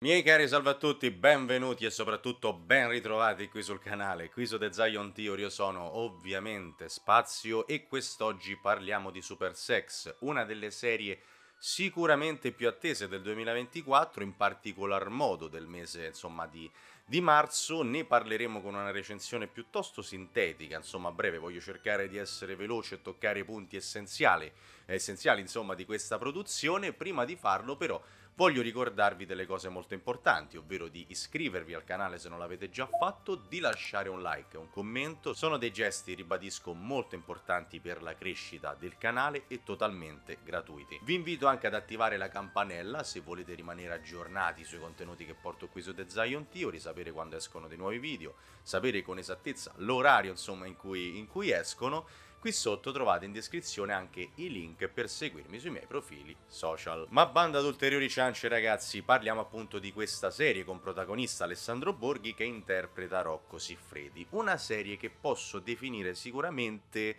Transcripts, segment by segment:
Miei cari salve a tutti, benvenuti e soprattutto ben ritrovati qui sul canale, qui su The Zion Theory, io sono ovviamente Spazio e quest'oggi parliamo di Super Sex, una delle serie sicuramente più attese del 2024, in particolar modo del mese insomma, di, di marzo, ne parleremo con una recensione piuttosto sintetica, insomma breve, voglio cercare di essere veloce e toccare i punti essenziali, essenziali insomma, di questa produzione, prima di farlo però Voglio ricordarvi delle cose molto importanti, ovvero di iscrivervi al canale se non l'avete già fatto, di lasciare un like e un commento. Sono dei gesti, ribadisco, molto importanti per la crescita del canale e totalmente gratuiti. Vi invito anche ad attivare la campanella se volete rimanere aggiornati sui contenuti che porto qui su The Zion Theory, sapere quando escono dei nuovi video, sapere con esattezza l'orario insomma in cui, in cui escono Qui sotto trovate in descrizione anche i link per seguirmi sui miei profili social. Ma banda ad ulteriori ciance ragazzi, parliamo appunto di questa serie con protagonista Alessandro Borghi che interpreta Rocco Siffredi. Una serie che posso definire sicuramente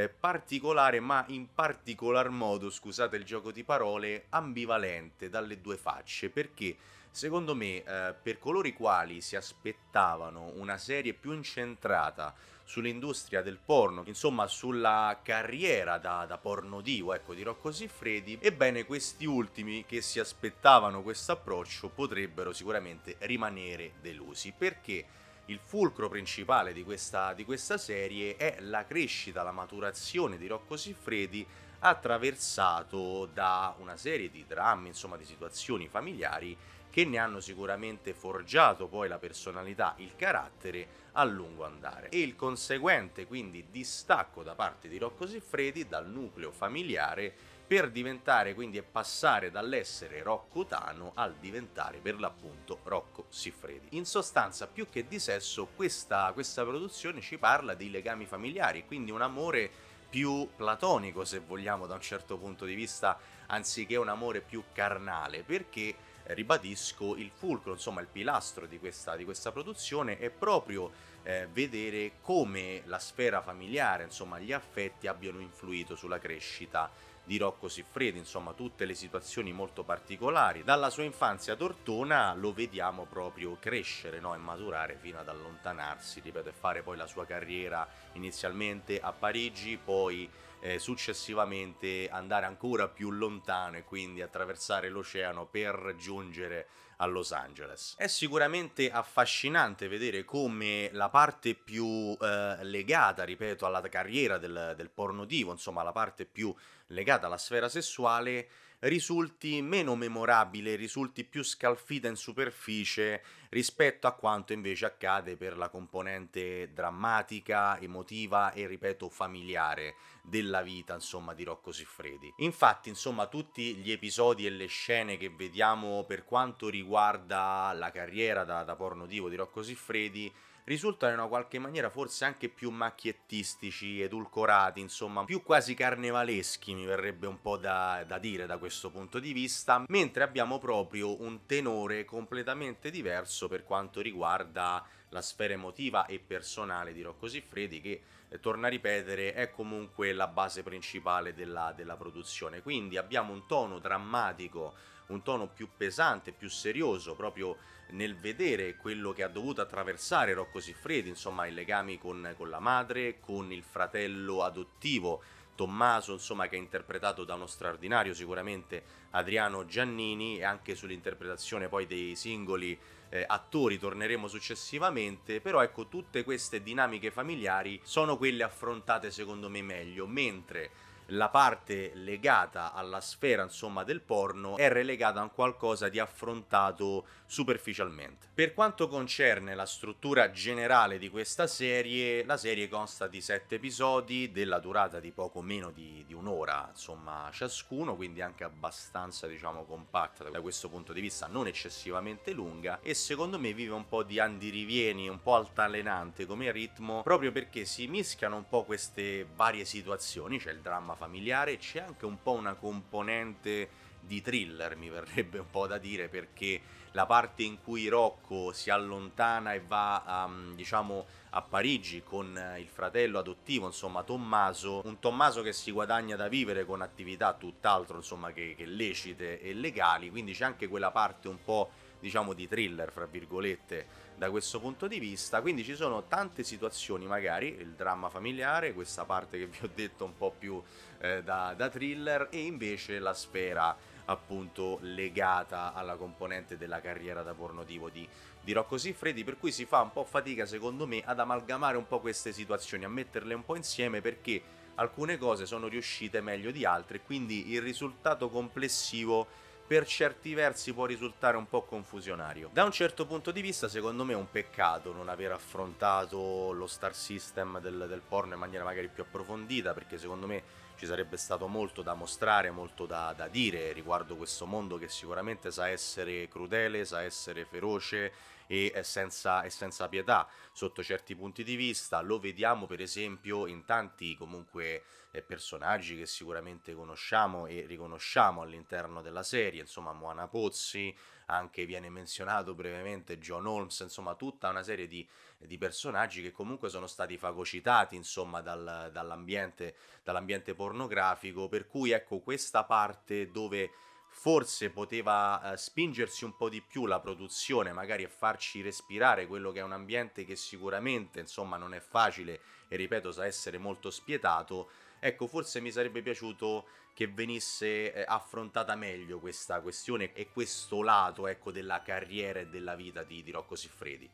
eh, particolare, ma in particolar modo, scusate il gioco di parole, ambivalente dalle due facce, perché secondo me eh, per coloro i quali si aspettavano una serie più incentrata sull'industria del porno, insomma sulla carriera da, da porno divo, ecco dirò così freddi, ebbene questi ultimi che si aspettavano questo approccio potrebbero sicuramente rimanere delusi, perché il fulcro principale di questa, di questa serie è la crescita, la maturazione di Rocco Siffredi attraversato da una serie di drammi, insomma di situazioni familiari che ne hanno sicuramente forgiato poi la personalità, il carattere a lungo andare. E il conseguente quindi distacco da parte di Rocco Siffredi dal nucleo familiare per diventare quindi e passare dall'essere Rocco Tano al diventare per l'appunto Rocco Siffredi. In sostanza, più che di sesso, questa, questa produzione ci parla di legami familiari, quindi un amore più platonico, se vogliamo, da un certo punto di vista, anziché un amore più carnale, perché eh, ribadisco il fulcro, insomma il pilastro di questa, di questa produzione è proprio eh, vedere come la sfera familiare, insomma gli affetti abbiano influito sulla crescita di Rocco Siffredi, insomma tutte le situazioni molto particolari. Dalla sua infanzia ad Ortona lo vediamo proprio crescere no? e maturare fino ad allontanarsi, ripeto, e fare poi la sua carriera inizialmente a Parigi, poi eh, successivamente andare ancora più lontano e quindi attraversare l'oceano per giungere a Los Angeles. È sicuramente affascinante vedere come la parte più eh, legata, ripeto, alla carriera del, del porno divo, insomma la parte più legata alla sfera sessuale, risulti meno memorabile, risulti più scalfita in superficie rispetto a quanto invece accade per la componente drammatica, emotiva e ripeto familiare della vita, insomma, di Rocco Siffredi. Infatti, insomma, tutti gli episodi e le scene che vediamo per quanto riguarda la carriera da, da porno divo di Rocco Siffredi risultano in una qualche maniera forse anche più macchiettistici, edulcorati, insomma, più quasi carnevaleschi, mi verrebbe un po' da, da dire da questo punto di vista, mentre abbiamo proprio un tenore completamente diverso per quanto riguarda la sfera emotiva e personale di Rocco Siffredi che, eh, torna a ripetere, è comunque la base principale della, della produzione. Quindi abbiamo un tono drammatico un tono più pesante, più serioso, proprio nel vedere quello che ha dovuto attraversare Rocco Siffredi, insomma i legami con, con la madre, con il fratello adottivo Tommaso, insomma, che è interpretato da uno straordinario sicuramente Adriano Giannini e anche sull'interpretazione poi dei singoli eh, attori torneremo successivamente, però ecco tutte queste dinamiche familiari sono quelle affrontate secondo me meglio, mentre la parte legata alla sfera insomma del porno è relegata a un qualcosa di affrontato superficialmente. Per quanto concerne la struttura generale di questa serie, la serie consta di sette episodi della durata di poco meno di, di un'ora insomma ciascuno, quindi anche abbastanza diciamo compatta da questo punto di vista, non eccessivamente lunga e secondo me vive un po' di andirivieni, un po' altalenante come ritmo proprio perché si mischiano un po' queste varie situazioni, c'è il dramma familiare, c'è anche un po' una componente di thriller, mi verrebbe un po' da dire, perché la parte in cui Rocco si allontana e va a, ehm, diciamo, a Parigi con eh, il fratello adottivo, insomma Tommaso, un Tommaso che si guadagna da vivere con attività tutt'altro, insomma, che, che lecite e legali, quindi c'è anche quella parte un po' diciamo di thriller, fra virgolette, da questo punto di vista. Quindi ci sono tante situazioni, magari il dramma familiare, questa parte che vi ho detto un po' più eh, da, da thriller, e invece la sfera appunto legata alla componente della carriera da pornotivo di, di Rocco Siffredi, per cui si fa un po' fatica secondo me ad amalgamare un po' queste situazioni, a metterle un po' insieme perché alcune cose sono riuscite meglio di altre, quindi il risultato complessivo per certi versi può risultare un po' confusionario. Da un certo punto di vista, secondo me è un peccato non aver affrontato lo star system del, del porno in maniera magari più approfondita, perché secondo me ci sarebbe stato molto da mostrare, molto da, da dire riguardo questo mondo che sicuramente sa essere crudele, sa essere feroce e senza, e senza pietà sotto certi punti di vista. Lo vediamo per esempio in tanti comunque eh, personaggi che sicuramente conosciamo e riconosciamo all'interno della serie, insomma Moana Pozzi, anche viene menzionato brevemente John Holmes, insomma tutta una serie di, di personaggi che comunque sono stati fagocitati insomma dal, dall'ambiente, dall'ambiente pornografico, per cui ecco questa parte dove forse poteva eh, spingersi un po' di più la produzione, magari e farci respirare quello che è un ambiente che sicuramente, insomma, non è facile e ripeto, sa essere molto spietato. Ecco, forse mi sarebbe piaciuto che venisse eh, affrontata meglio questa questione e questo lato, ecco, della carriera e della vita di, di Rocco Siffredi.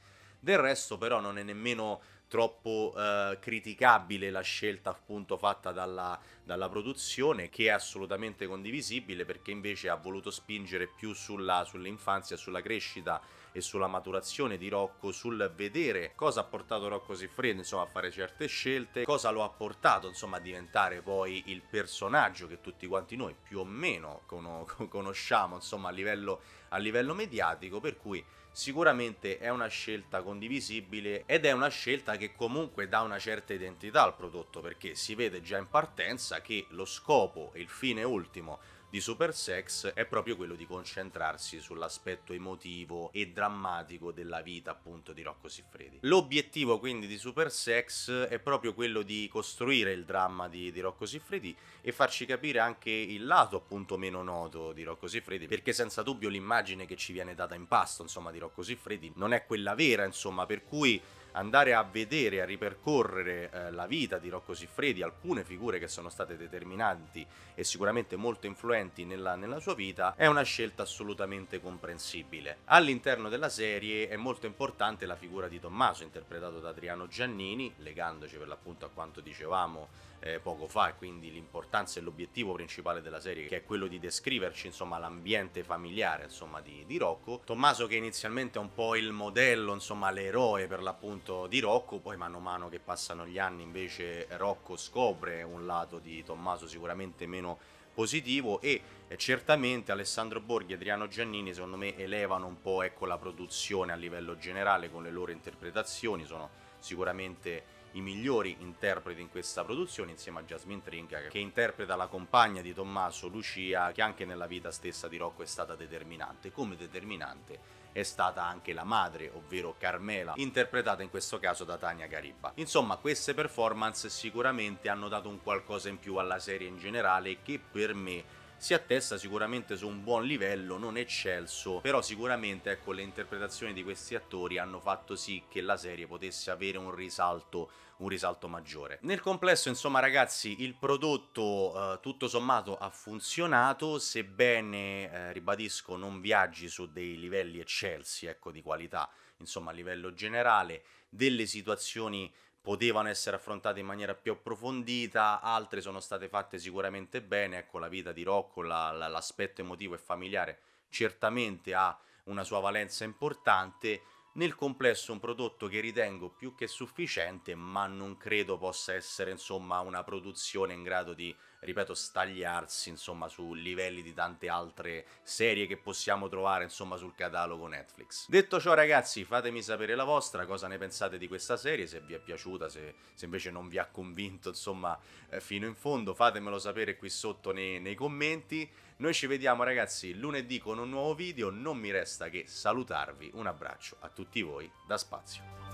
Del resto però non è nemmeno troppo eh, criticabile la scelta appunto fatta dalla, dalla, produzione che è assolutamente condivisibile perché invece ha voluto spingere più sulla, sull'infanzia, sulla crescita e sulla maturazione di Rocco, sul vedere cosa ha portato Rocco Siffredi insomma a fare certe scelte, cosa lo ha portato insomma a diventare poi il personaggio che tutti quanti noi più o meno conosciamo insomma a livello, a livello mediatico per cui sicuramente è una scelta condivisibile ed è una scelta che comunque dà una certa identità al prodotto perché si vede già in partenza che lo scopo e il fine ultimo di Super Sex è proprio quello di concentrarsi sull'aspetto emotivo e drammatico della vita appunto di Rocco Siffredi. L'obiettivo quindi di Super Sex è proprio quello di costruire il dramma di, di Rocco Siffredi e farci capire anche il lato appunto meno noto di Rocco Siffredi perché senza dubbio l'immagine che ci viene data in pasto insomma di Rocco Siffredi non è quella vera insomma per cui andare a vedere, a ripercorrere eh, la vita di Rocco Siffredi, alcune figure che sono state determinanti e sicuramente molto influenti nella, nella sua vita, è una scelta assolutamente comprensibile. All'interno della serie è molto importante la figura di Tommaso, interpretato da Adriano Giannini, legandoci per l'appunto a quanto dicevamo eh, poco fa, e quindi l'importanza e l'obiettivo principale della serie, che è quello di descriverci insomma, l'ambiente familiare insomma, di, di Rocco. Tommaso che inizialmente è un po' il modello, insomma l'eroe per l'appunto appunto di Rocco, poi mano a mano che passano gli anni invece Rocco scopre un lato di Tommaso sicuramente meno positivo e eh, certamente Alessandro Borghi e Adriano Giannini secondo me elevano un po' ecco, la produzione a livello generale con le loro interpretazioni, sono sicuramente i migliori interpreti in questa produzione insieme a Jasmine Trinca che interpreta la compagna di Tommaso Lucia che anche nella vita stessa di Rocco è stata determinante, come determinante è stata anche la madre, ovvero Carmela, interpretata in questo caso da Tania Gariba. Insomma, queste performance sicuramente hanno dato un qualcosa in più alla serie in generale che per me si attesta sicuramente su un buon livello, non eccelso, però sicuramente ecco, le interpretazioni di questi attori hanno fatto sì che la serie potesse avere un risalto un risalto maggiore. Nel complesso, insomma, ragazzi, il prodotto eh, tutto sommato ha funzionato, sebbene eh, ribadisco non viaggi su dei livelli eccelsi, ecco, di qualità, insomma, a livello generale delle situazioni potevano essere affrontate in maniera più approfondita, altre sono state fatte sicuramente bene, ecco la vita di Rocco, la, la, l'aspetto emotivo e familiare certamente ha una sua valenza importante, nel complesso un prodotto che ritengo più che sufficiente, ma non credo possa essere insomma una produzione in grado di ripeto, stagliarsi insomma su livelli di tante altre serie che possiamo trovare insomma sul catalogo Netflix. Detto ciò ragazzi, fatemi sapere la vostra, cosa ne pensate di questa serie, se vi è piaciuta, se, se invece non vi ha convinto insomma eh, fino in fondo, fatemelo sapere qui sotto nei, nei commenti. Noi ci vediamo ragazzi lunedì con un nuovo video, non mi resta che salutarvi, un abbraccio a tutti voi da Spazio.